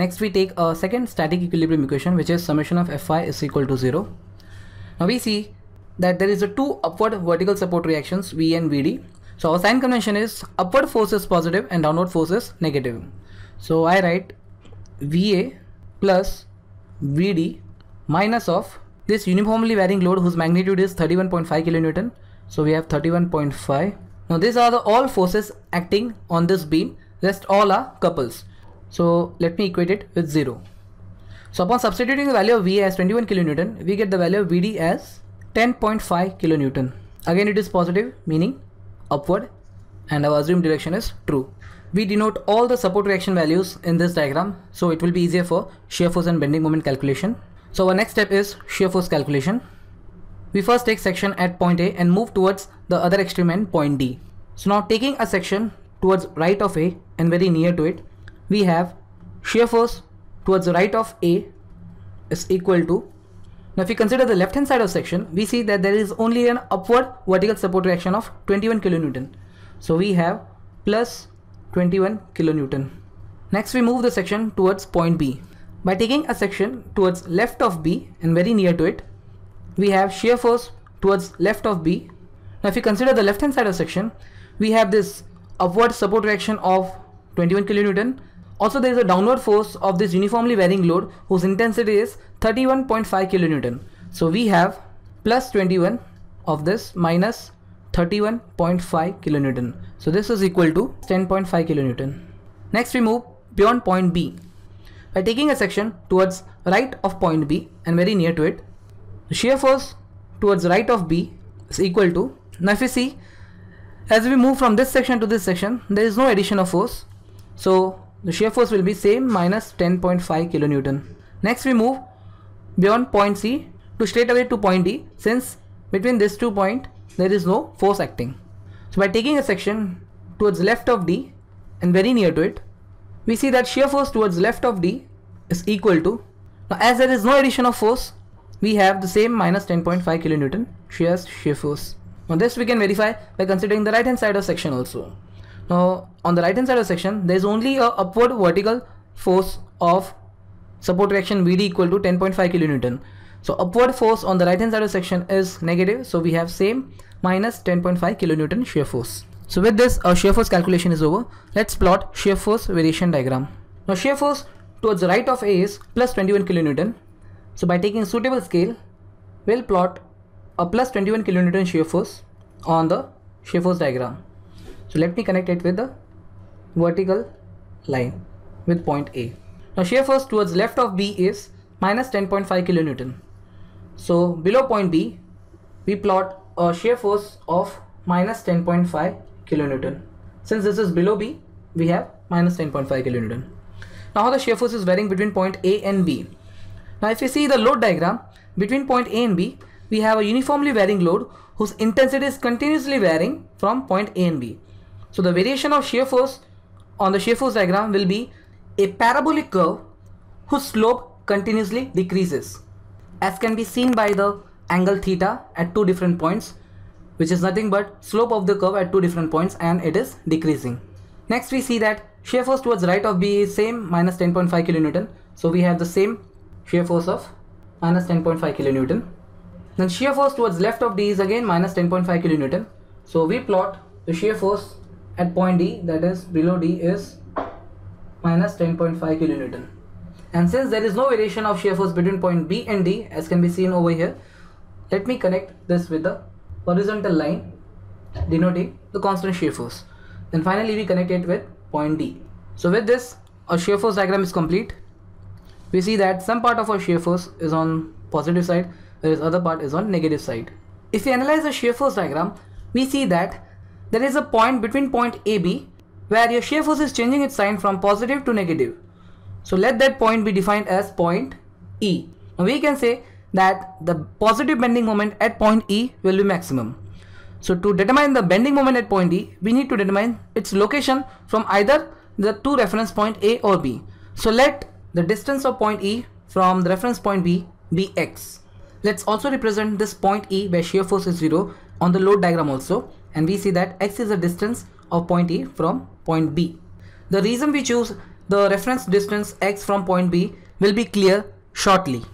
Next we take a second static equilibrium equation which is summation of Fi is equal to 0. Now we see that there is a two upward vertical support reactions V and Vd. So our sign convention is upward force is positive and downward force is negative. So I write Va plus Vd minus of this uniformly varying load whose magnitude is 31.5 kilonewton. So we have 31.5. Now these are the all forces acting on this beam. Rest all are couples. So let me equate it with 0. So upon substituting the value of V as 21 kilonewton, we get the value of VD as 10.5 kilonewton. Again, it is positive, meaning upward and our assumed direction is true. We denote all the support reaction values in this diagram, so it will be easier for shear force and bending moment calculation. So our next step is shear force calculation. We first take section at point A and move towards the other extreme end point D. So now taking a section towards right of A and very near to it, we have shear force towards the right of A is equal to now if we consider the left hand side of section we see that there is only an upward vertical support reaction of 21 kilonewton so we have plus 21 kilonewton next we move the section towards point B by taking a section towards left of B and very near to it we have shear force towards left of B now if we consider the left hand side of section we have this upward support reaction of 21 kilonewton also, there is a downward force of this uniformly varying load whose intensity is 31.5 kilonewton. So we have plus 21 of this minus 31.5 kilonewton. So this is equal to 10.5 kilonewton. Next we move beyond point B. By taking a section towards right of point B and very near to it, the shear force towards right of B is equal to, now if you see, as we move from this section to this section, there is no addition of force. So the shear force will be same minus 10.5 kilonewton. Next we move beyond point C to straight away to point D since between these two point there is no force acting. So by taking a section towards left of D and very near to it we see that shear force towards left of D is equal to now as there is no addition of force we have the same minus 10.5 kilonewton shear shear force. Now this we can verify by considering the right hand side of section also. Now on the right hand side of the section there is only a upward vertical force of support reaction Vd equal to 10.5 kN. So upward force on the right hand side of the section is negative so we have same minus 10.5 kN shear force. So with this our shear force calculation is over. Let's plot shear force variation diagram. Now shear force towards the right of A is plus 21 kN. So by taking suitable scale we'll plot a plus 21 kN shear force on the shear force diagram. So let me connect it with the vertical line with point A. Now shear force towards left of B is minus 10.5 kilonewton. So below point B, we plot a shear force of minus 10.5 kilonewton. Since this is below B, we have minus 10.5 kilonewton. Now how the shear force is varying between point A and B. Now if you see the load diagram, between point A and B, we have a uniformly varying load whose intensity is continuously varying from point A and B. So the variation of shear force on the shear force diagram will be a parabolic curve whose slope continuously decreases as can be seen by the angle theta at two different points which is nothing but slope of the curve at two different points and it is decreasing. Next we see that shear force towards right of B is same minus 10.5 kilonewton. So we have the same shear force of minus 10.5 kilonewton. Then shear force towards left of D is again minus 10.5 kilonewton. So we plot the shear force at point D that is below D is minus 10.5 kilonewton and since there is no variation of shear force between point B and D as can be seen over here let me connect this with the horizontal line denoting the constant shear force then finally we connect it with point D so with this our shear force diagram is complete we see that some part of our shear force is on positive side whereas other part is on negative side if we analyze the shear force diagram we see that there is a point between point AB where your shear force is changing its sign from positive to negative. So let that point be defined as point E. Now we can say that the positive bending moment at point E will be maximum. So to determine the bending moment at point E, we need to determine its location from either the two reference point A or B. So let the distance of point E from the reference point B be x. Let's also represent this point E where shear force is 0 on the load diagram also and we see that x is the distance of point A from point B. The reason we choose the reference distance x from point B will be clear shortly.